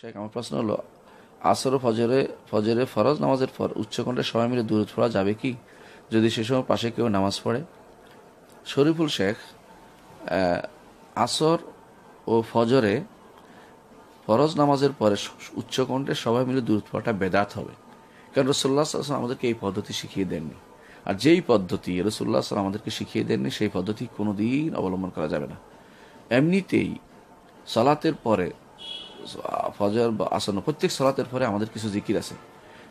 শেখ আমার প্রশ্ন হলো আসর ও ফজরে ফজরে ফরজ নামাজের পর উচ্চকণ্ঠে সবাই মিলে দূরত পড়া যাবে কি যদি সে সময় পাশে কেউ নামাজ পড়ে শরীফুল শেখ আসর ও ফজরে ফরজ নামাজের পরে উচ্চকণ্ঠে সবাই মিলে দূরত পড়াটা বেদাত হবে কারণ রসুল্লাহ আসলাম আমাদেরকে এই পদ্ধতি শিখিয়ে দেননি আর যেই পদ্ধতি রসুল্লাহ আসলাম আমাদেরকে শিখিয়ে দেননি সেই পদ্ধতি কোনো দিন অবলম্বন করা যাবে না এমনিতেই সালাতের পরে ফজর বা আসন্ন প্রত্যেক সলাতের পরে আমাদের কিছু জিকির আছে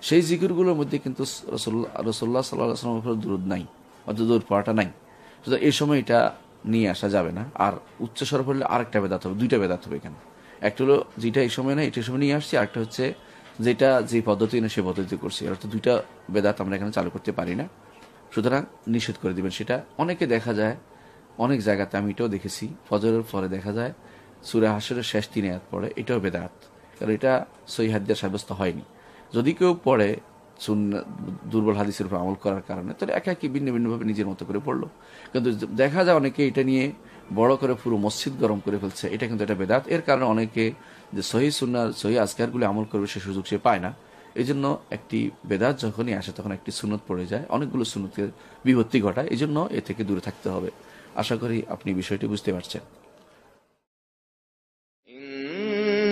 সেই জিকিরগুলোর মধ্যে কিন্তু রসোল্লা রসোল্লা সালামের উপরে দূর নাই অর্থাৎ দূর পড়াটা নাই সুতরাং এই সময় এটা নিয়ে আসা যাবে না আর উচ্চস্বর পড়লে আরেকটা বেদাত হবে দুইটা বেদাত হবে এখানে একটা হলো যেটা এই সময় না এটা সময় নিয়ে আসছি আরেকটা হচ্ছে যেটা যে পদ্ধতি না সে পদ্ধতি করছি অর্থাৎ দুইটা বেদাত আমরা এখানে চালু করতে পারি না সুতরাং নিষেধ করে দিবেন সেটা অনেকে দেখা যায় অনেক জায়গাতে আমি এটাও দেখেছি ফজরের পরে দেখা যায় সুরে হাসরের শেষ তিন আয়াত পড়ে এটাও বেদাত কারণ এটা সই হাদিয়া সাব্যস্ত হয়নি যদি কেউ পড়ে শূন্য দুর্বল হাদিসের উপর আমল করার কারণে তাহলে একা একই ভিন্ন ভিন্নভাবে নিজের মতো করে পড়লো কিন্তু দেখা যায় অনেকে এটা নিয়ে বড় করে পুরো মসজিদ গরম করে ফেলছে এটা কিন্তু এটা বেদাত এর কারণে অনেকে যে সহি সুনার সহি আজকারগুলি আমল করবে সে সুযোগ সে পায় না এই জন্য একটি বেদাত যখনই আসে তখন একটি সুনত পড়ে যায় অনেকগুলো সুনতের বিভক্তি ঘটায় এই জন্য এ থেকে দূরে থাকতে হবে আশা করি আপনি বিষয়টি বুঝতে পারছেন